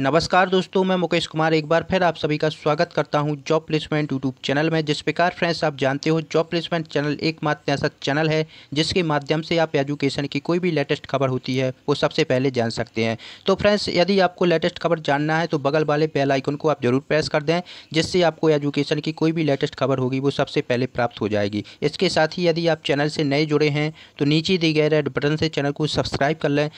नमस्कार दोस्तों मैं मुकेश कुमार एक बार फिर आप सभी का स्वागत करता हूं जॉब प्लेसमेंट यूट्यूब चैनल में जिस प्रकार फ्रेंड्स आप जानते हो जॉब प्लेसमेंट चैनल एकमात्र ऐसा चैनल है जिसके माध्यम से आप एजुकेशन की कोई भी लेटेस्ट खबर होती है वो सबसे पहले जान सकते हैं तो फ्रेंड्स यदि आपको लेटेस्ट खबर जानना है तो बगल वाले बेल को आप जरूर प्रेस कर दें जिससे आपको एजुकेशन की कोई भी लेटेस्ट खबर होगी वो सबसे पहले प्राप्त हो जाएगी इसके साथ ही यदि आप चैनल से नए जुड़े हैं तो नीचे दिए गए रेड बटन से चैनल को सब्सक्राइब कर लें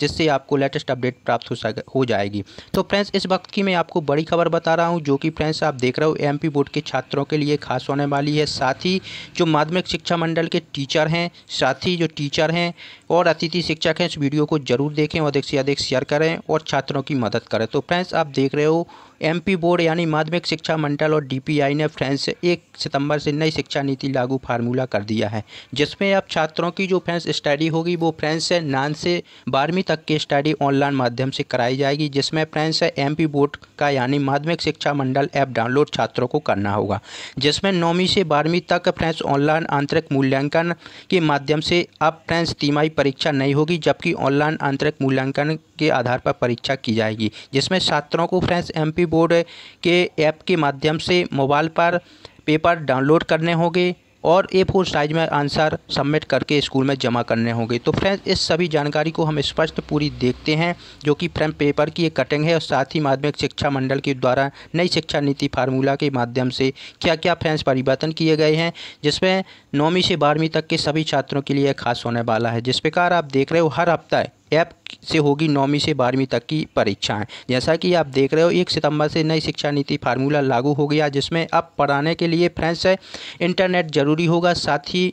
जिससे आपको लेटेस्ट अपडेट प्राप्त हो सक हो जाएगी तो फ्रेंड्स इस वक्त की मैं आपको बड़ी खबर बता रहा हूँ जो कि फ्रेंड्स आप देख रहे हो एमपी बोर्ड के छात्रों के लिए खास होने वाली है साथ ही जो माध्यमिक शिक्षा मंडल के टीचर हैं साथ ही जो टीचर हैं और अतिथि शिक्षक हैं इस वीडियो को जरूर देखें और अधिक से अधिक शेयर करें और छात्रों की मदद करें तो फ्रेंड्स आप देख रहे हो एमपी बोर्ड यानी माध्यमिक शिक्षा मंडल और डीपीआई ने फ्रेंस एक सितंबर से नई शिक्षा नीति लागू फार्मूला कर दिया है जिसमें अब छात्रों की जो फ्रेंस स्टडी होगी वो फ्रेंस नान से बारहवीं तक की स्टडी ऑनलाइन माध्यम से कराई जाएगी जिसमें फ्रेंस एम बोर्ड का यानी माध्यमिक शिक्षा मंडल ऐप डाउनलोड छात्रों को करना होगा जिसमें नौवीं से बारहवीं तक फ्रेंस ऑनलाइन आंतरिक मूल्यांकन के माध्यम से अब फ्रेंस तिमाही परीक्षा नहीं होगी जबकि ऑनलाइन आंतरिक मूल्यांकन के आधार पर परीक्षा की जाएगी जिसमें छात्रों को फ्रेंड्स एमपी बोर्ड के ऐप के माध्यम से मोबाइल पर पेपर डाउनलोड करने होंगे और ए फोर साइज में आंसर सबमिट करके स्कूल में जमा करने होंगे तो फ्रेंड्स इस सभी जानकारी को हम स्पष्ट पूरी देखते हैं जो कि फ्रेम पेपर की एक कटिंग है और साथ ही माध्यमिक शिक्षा मंडल के द्वारा नई शिक्षा नीति फार्मूला के माध्यम से क्या क्या फ्रेंड्स परिवर्तन किए गए हैं जिसमें नौवीं से बारहवीं तक के सभी छात्रों के लिए खास होने वाला है जिस प्रकार आप देख रहे हो हर हफ्ता ऐप से होगी नौवीं से बारहवीं तक की परीक्षाएं जैसा कि आप देख रहे हो एक सितंबर से नई शिक्षा नीति फार्मूला लागू हो गया जिसमें अब पढ़ाने के लिए से इंटरनेट जरूरी होगा साथ ही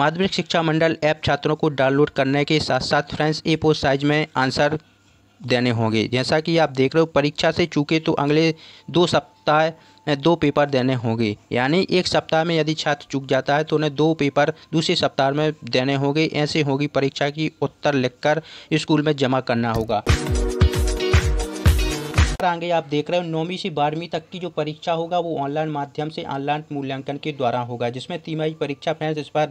माध्यमिक शिक्षा मंडल ऐप छात्रों को डाउनलोड करने के साथ साथ फ्रेंस ए साइज में आंसर देने होंगे जैसा कि आप देख रहे हो परीक्षा से चूके तो अगले दो सप्ताह दो पेपर देने होंगे यानी एक सप्ताह में यदि छात्र चूक जाता है तो उन्हें दो पेपर दूसरे सप्ताह में देने होंगे ऐसे होगी परीक्षा की उत्तर लिखकर स्कूल में जमा करना होगा आगे आप देख रहे हो नौवीं से बारहवीं तक की जो परीक्षा होगा वो ऑनलाइन माध्यम से ऑनलाइन मूल्यांकन के द्वारा होगा जिसमें तिमाही परीक्षा फ्रेंड्स इस बार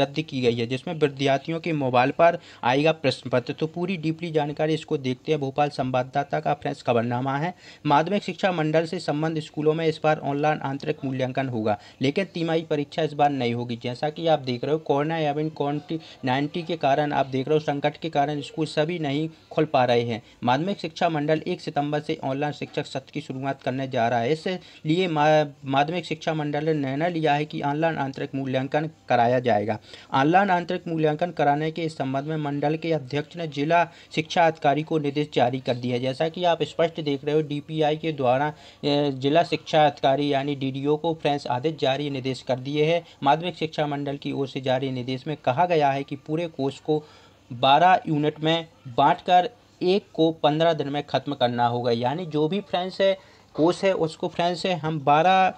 रद्द की गई है जिसमें विद्यार्थियों के मोबाइल पर आएगा प्रश्न पत्र तो पूरी डीपली जानकारी इसको देखते हैं भोपाल संवाददाता का फ्रेंड्स खबरनामा है माध्यमिक शिक्षा मंडल से संबंध स्कूलों में इस बार ऑनलाइन आंतरिक मूल्यांकन होगा लेकिन तिमाही परीक्षा इस बार नहीं होगी जैसा कि आप देख रहे हो कोरोना एवं कोविड नाइन्टी के कारण आप देख रहे हो संकट के कारण स्कूल सभी नहीं खुल पा रहे हैं माध्यमिक शिक्षा मंडल एक सितंबर से ऑनलाइन शिक्षक सत्र की शुरुआत करने जा रहा है इसलिए माध्यमिक शिक्षा मंडल ने निर्णय लिया है कि ऑनलाइन आंतरिक मूल्यांकन कराया जाएगा ऑनलाइन आंतरिक मूल्यांकन कराने के संबंध में मंडल के अध्यक्ष ने जिला शिक्षा अधिकारी को निर्देश जारी कर दिया जैसा कि आप स्पष्ट देख रहे हो डी के द्वारा जिला शिक्षा अधिकारी यानी डी को फ्रेंस आदेश जारी निर्देश कर दिए है माध्यमिक शिक्षा मंडल की ओर से जारी निर्देश में कहा गया है कि पूरे कोर्स को 12 यूनिट में बांटकर एक को पंद्रह दिन में ख़त्म करना होगा यानी जो भी फ्रेंड्स है कोर्स है उसको फ्रेंड्स है हम बारह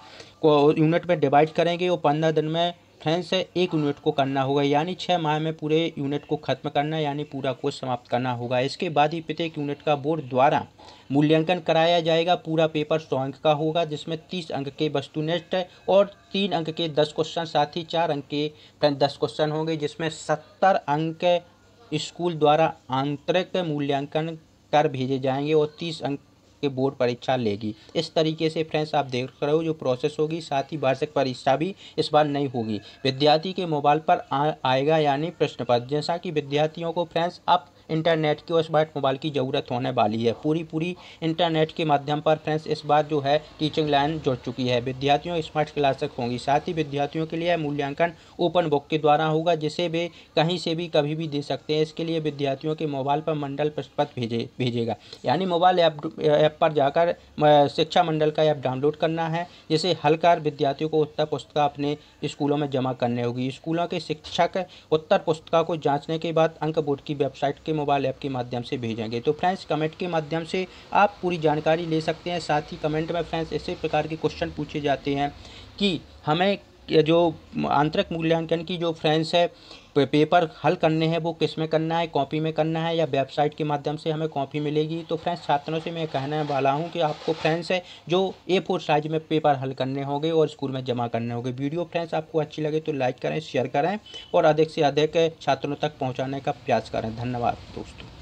को यूनिट में डिवाइड करेंगे और पंद्रह दिन में फ्रेंड्स है एक यूनिट को करना होगा यानी छः माह में पूरे यूनिट को ख़त्म करना यानी पूरा कोर्स समाप्त करना होगा इसके बाद ही प्रत्येक यूनिट का बोर्ड द्वारा मूल्यांकन कराया जाएगा पूरा पेपर सौ अंक का होगा जिसमें तीस अंक के वस्तुनिष्ठ और तीन अंक के दस क्वेश्चन साथ ही चार अंक के दस क्वेश्चन होंगे जिसमें सत्तर अंक स्कूल द्वारा आंतरिक मूल्यांकन कर भेजे जाएंगे और तीस अंक के बोर्ड परीक्षा लेगी इस तरीके से फ्रेंड्स आप देख रहे हो जो प्रोसेस होगी साथ ही वार्षिक परीक्षा भी इस बार नहीं होगी विद्यार्थी के मोबाइल पर आ, आएगा यानी प्रश्न पत्र जैसा कि विद्यार्थियों को फ्रेंड्स आप इंटरनेट की और स्मार्ट मोबाइल की ज़रूरत होने वाली है पूरी पूरी इंटरनेट के माध्यम पर फ्रेंड्स इस बार जो है टीचिंग लाइन जुड़ चुकी है विद्यार्थियों स्मार्ट क्लासेस होंगी साथ ही विद्यार्थियों के लिए मूल्यांकन ओपन बुक के द्वारा होगा जिसे वे कहीं से भी कभी भी दे सकते हैं इसके लिए विद्यार्थियों के मोबाइल पर मंडल पुस्तक भेजे भेजेगा यानी मोबाइल ऐप ऐप पर जाकर शिक्षा मंडल का ऐप डाउनलोड करना है जिसे हल कर विद्यार्थियों को उत्तर पुस्तिका अपने स्कूलों में जमा करने होगी स्कूलों के शिक्षक उत्तर पुस्तिका को जाँचने के बाद अंक बोर्ड की वेबसाइट के मोबाइल ऐप के माध्यम से भेजेंगे तो फ्रेंड्स कमेंट के माध्यम से आप पूरी जानकारी ले सकते हैं साथ ही कमेंट में फ्रेंड्स ऐसे प्रकार के क्वेश्चन पूछे जाते हैं कि हमें जो आंतरिक मूल्यांकन की जो फ्रेंस है पेपर हल करने हैं वो किस में करना है कॉपी में करना है या वेबसाइट के माध्यम से हमें कॉपी मिलेगी तो फ्रेंड्स छात्रों से मैं कहने वाला हूँ कि आपको फ्रेंड्स है जो ए फोर साइज में पेपर हल करने होंगे और स्कूल में जमा करने होंगे वीडियो फ्रेंड्स आपको अच्छी लगे तो लाइक करें शेयर करें और अधिक से अधिक छात्रों तक पहुँचाने का प्रयास करें धन्यवाद दोस्तों